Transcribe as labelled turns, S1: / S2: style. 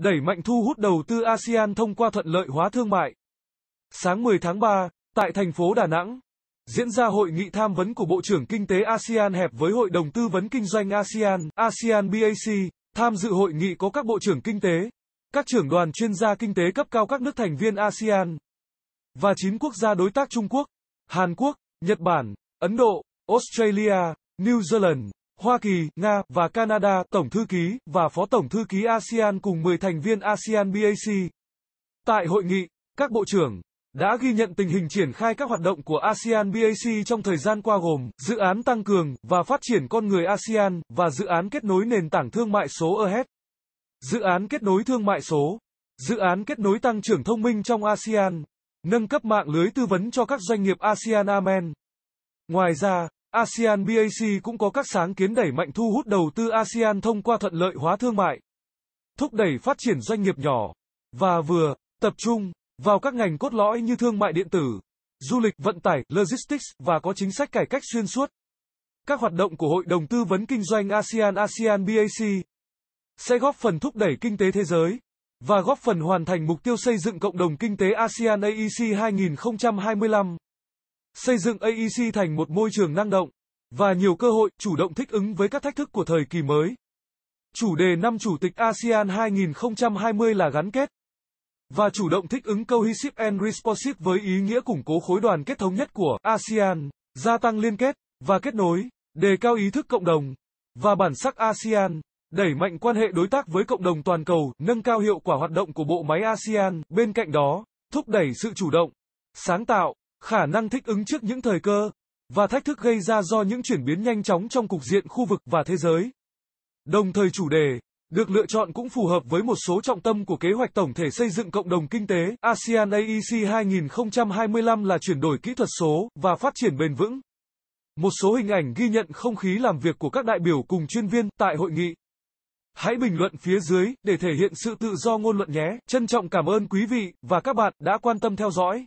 S1: đẩy mạnh thu hút đầu tư ASEAN thông qua thuận lợi hóa thương mại. Sáng 10 tháng 3, tại thành phố Đà Nẵng, diễn ra hội nghị tham vấn của Bộ trưởng Kinh tế ASEAN hẹp với Hội đồng Tư vấn Kinh doanh ASEAN, ASEAN BAC, tham dự hội nghị có các Bộ trưởng Kinh tế, các trưởng đoàn chuyên gia kinh tế cấp cao các nước thành viên ASEAN, và 9 quốc gia đối tác Trung Quốc, Hàn Quốc, Nhật Bản, Ấn Độ, Australia, New Zealand. Hoa Kỳ, Nga và Canada, Tổng thư ký và Phó Tổng thư ký ASEAN cùng 10 thành viên ASEAN BAC. Tại hội nghị, các bộ trưởng đã ghi nhận tình hình triển khai các hoạt động của ASEAN BAC trong thời gian qua gồm dự án tăng cường và phát triển con người ASEAN và dự án kết nối nền tảng thương mại số AHED. E dự án kết nối thương mại số, dự án kết nối tăng trưởng thông minh trong ASEAN, nâng cấp mạng lưới tư vấn cho các doanh nghiệp ASEAN Amen. Ngoài ra, ASEAN BAC cũng có các sáng kiến đẩy mạnh thu hút đầu tư ASEAN thông qua thuận lợi hóa thương mại, thúc đẩy phát triển doanh nghiệp nhỏ và vừa, tập trung vào các ngành cốt lõi như thương mại điện tử, du lịch, vận tải, logistics và có chính sách cải cách xuyên suốt. Các hoạt động của Hội đồng tư vấn kinh doanh ASEAN ASEAN BAC sẽ góp phần thúc đẩy kinh tế thế giới và góp phần hoàn thành mục tiêu xây dựng cộng đồng kinh tế ASEAN AEC 2025 xây dựng AEC thành một môi trường năng động và nhiều cơ hội chủ động thích ứng với các thách thức của thời kỳ mới. Chủ đề năm Chủ tịch ASEAN 2020 là gắn kết và chủ động thích ứng cohesive and responsive với ý nghĩa củng cố khối đoàn kết thống nhất của ASEAN, gia tăng liên kết và kết nối, đề cao ý thức cộng đồng và bản sắc ASEAN, đẩy mạnh quan hệ đối tác với cộng đồng toàn cầu, nâng cao hiệu quả hoạt động của bộ máy ASEAN, bên cạnh đó, thúc đẩy sự chủ động, sáng tạo khả năng thích ứng trước những thời cơ và thách thức gây ra do những chuyển biến nhanh chóng trong cục diện khu vực và thế giới. Đồng thời chủ đề được lựa chọn cũng phù hợp với một số trọng tâm của kế hoạch tổng thể xây dựng cộng đồng kinh tế ASEAN AEC 2025 là chuyển đổi kỹ thuật số và phát triển bền vững. Một số hình ảnh ghi nhận không khí làm việc của các đại biểu cùng chuyên viên tại hội nghị. Hãy bình luận phía dưới để thể hiện sự tự do ngôn luận nhé. Trân trọng cảm ơn quý vị và các bạn đã quan tâm theo dõi.